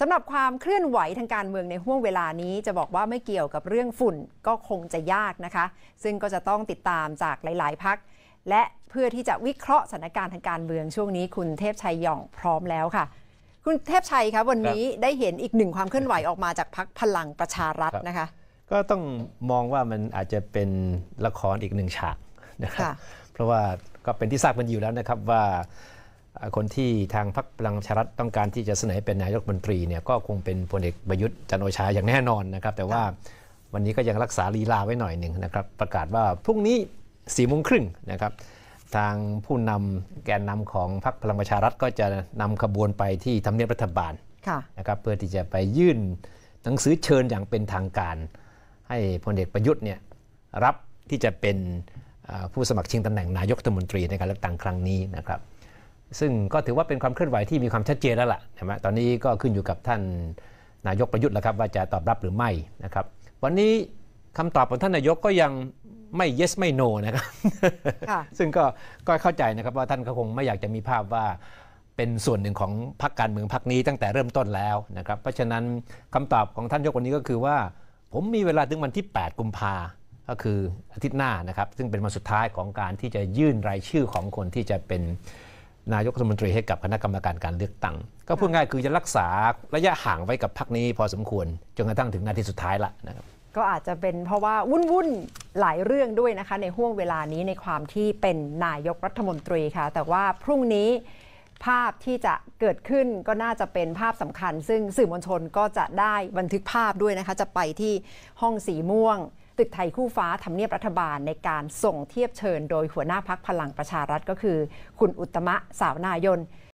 สำหรับความเคลื่อนไหวทางการเมืองในห่วงเวลานี้ จะบอกว่าไม่เกี่ยวกับเรื่องฝุ่นก็คงจะยากนะคะ ซึ่งก็จะต้องติดตามจากหลายๆ พัก และเพื่อที่จะวิเคราะห์สถานการณ์ทางการเมืองช่วงนี้ คุณเทพชัยหย่องพร้อมแล้วค่ะ คุณเทพชัยคะวันนี้ได้เห็นอีกหนึ่งความเคลื่อนไหวออกมาจากพักพลังประชารัฐนะคะ ก็ต้องมองว่ามันอาจจะเป็นละครอีกหนึ่งฉากนะครับเพราะว่าก็เป็นที่ทราบกันอยู่แล้วนะครับว่าคนที่ทางพรรคพลังชารัฐต้องการที่จะเสนอเป็นนายกบัญตรีเนี่ยก็คงเป็นพลเอกประยุทธ์จันโอชาอย่างแน่นอนนะครับ แต่ว่าวันนี้ก็ยังรักษาลีลาไว้หน่อยหนึ่งนะครับ ประกาศว่า พรุ่งนี้สี่โมงครึ่งนะครับ ทางผู้นำแกนนำของพรรคพลังประชารัฐก็จะนำขบวนไปที่ทำเนียบรัฐบาลนะครับเพื่อที่จะไปยื่นหนังสือเชิญอย่างเป็นทางการ ให้พลเอกประยุทธ์เนี่ยรับที่จะเป็นผู้สมัครชิงตำแหน่งนายกรัฐมนตรีในการเลือกตั้งครั้งนี้นะครับซึ่งก็ถือว่าเป็นความเคลื่อนไหวที่มีความชัดเจนแล้วล่ะใช่ไหมตอนนี้ก็ขึ้นอยู่กับท่าน นายกประยุทธ์แล้วครับ ว่าจะตอบรับหรือไม่นะครับ วันนี้คำตอบของท่านนายกก็ยังไม่ yes ไม่ no นะครับซึ่งก็ก็เข้าใจนะครับว่าท่านก็คงไม่อยากจะมีภาพว่าเป็นส่วนหนึ่งของพรรคการเมืองพรรคนี้ตั้งแต่เริ่มต้นแล้วนะครับ เพราะฉะนั้นคำตอบของท่านยกวันนี้ก็คือว่า ผมมีเวลาถึงวันที่ 8 กุมภาก็คืออาทิตย์หน้านะครับ ซึ่งเป็นวันสุดท้ายของการที่จะยื่นรายชื่อของคนที่จะเป็นนายกรัฐมนตรีให้กับคณะกรรมการการเลือกตั้ง ก็พูดง่ายคือจะรักษาระยะห่างไว้กับพรรคนี้ พอสมควรจนกระทั่งถึงนาทีสุดท้ายละนะครับก็อาจจะเป็นเพราะว่าวุ่นๆหลายเรื่องด้วยนะคะ ในห่วงเวลานี้ในความที่เป็นนายกรัฐมนตรีค่ะ แต่ว่าพรุ่งนี้ภาพที่จะเกิดขึ้นก็น่าจะเป็นภาพสำคัญ ซึ่งสื่อมวลชนก็จะได้บันทึกภาพด้วยนะคะจะไปที่ห้องสีม่วงตึกไทยคู่ฟ้าทำเนียบรัฐบาลในการส่งเทียบเชิญโดยหัวหน้าพักพลังประชารัฐ ก็คือ คุณอุตมะสาวนายน